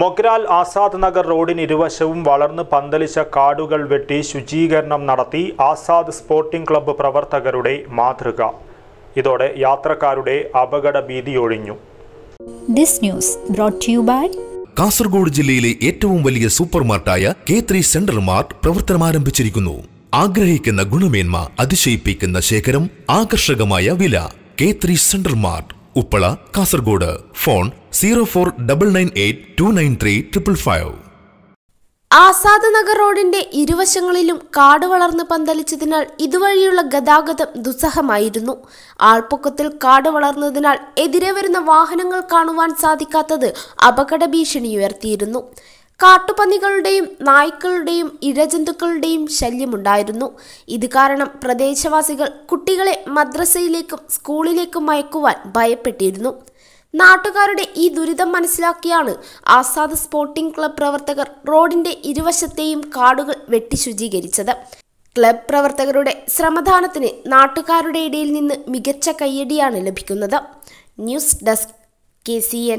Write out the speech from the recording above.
മൊഗ്രാൽ ആസാദ് നഗർ റോഡിന് ഇരുവശവും വളർന്ന് പന്തലിച്ച കാടുകൾ വെട്ടി ശുചീകരണം നടത്തി ആസാദ് സ്പോർട്ടിംഗ് ക്ലബ്ബ് പ്രവർത്തകരുടെ മാതൃക ഇതോടെ യാത്രക്കാരുടെ അപകട ഭീതി ഒഴിഞ്ഞു കാസർഗോഡ് ജില്ലയിലെ ഏറ്റവും വലിയ സൂപ്പർമാർട്ടായ കെ ത്രീ സെൻട്രൽ മാർട്ട് പ്രവർത്തനം ആരംഭിച്ചിരിക്കുന്നു ആഗ്രഹിക്കുന്ന ഗുണമേന്മ അതിശയിപ്പിക്കുന്ന ശേഖരം ആകർഷകമായ വില K three central mart Uppala Kasaragod phone zero four double nine eight two nine three triple five Azad Nagar റോഡിന്റെ ഇരുവശങ്ങളിലും കാട് വളർന്ന് പന്തലിച്ചതിനാൽ ഇതുവഴിയുള്ള ഗതാഗതം ദുസ്സഹമായിരുന്നു ആൾപൊക്കത്തിൽ കാട് വളർന്നതിനാൽ എതിരെ വരുന്ന വാഹനങ്ങൾ കാണുവാൻ സാധിക്കാത്തത് അപകട ഭീഷണി ഉയർത്തിയിരുന്നു കാട്ടുപന്നികളുടെയും നായ്ക്കളുടെയും ഇഴജന്തുക്കളുടെയും ശല്യമുണ്ടായിരുന്നു ഇത് കാരണം പ്രദേശവാസികൾ കുട്ടികളെ മദ്രസയിലേക്കും സ്കൂളിലേക്കും അയക്കുവാൻ ഭയപ്പെട്ടിരുന്നു നാട്ടുകാരുടെ ഈ ദുരിതം മനസ്സിലാക്കിയാണ് ആസാദ് സ്പോർട്ടിംഗ് ക്ലബ് പ്രവർത്തകർ റോഡിന്റെ ഇരുവശത്തെയും കാടുകൾ വെട്ടിശുചീകരിച്ചത് ക്ലബ് പ്രവർത്തകരുടെ ശ്രമദാനത്തിന് നാട്ടുകാരുടെ ഇടയിൽ നിന്ന് മികച്ച കയ്യടിയാണ് ലഭിക്കുന്നത് ന്യൂസ് ഡെസ്ക് കെ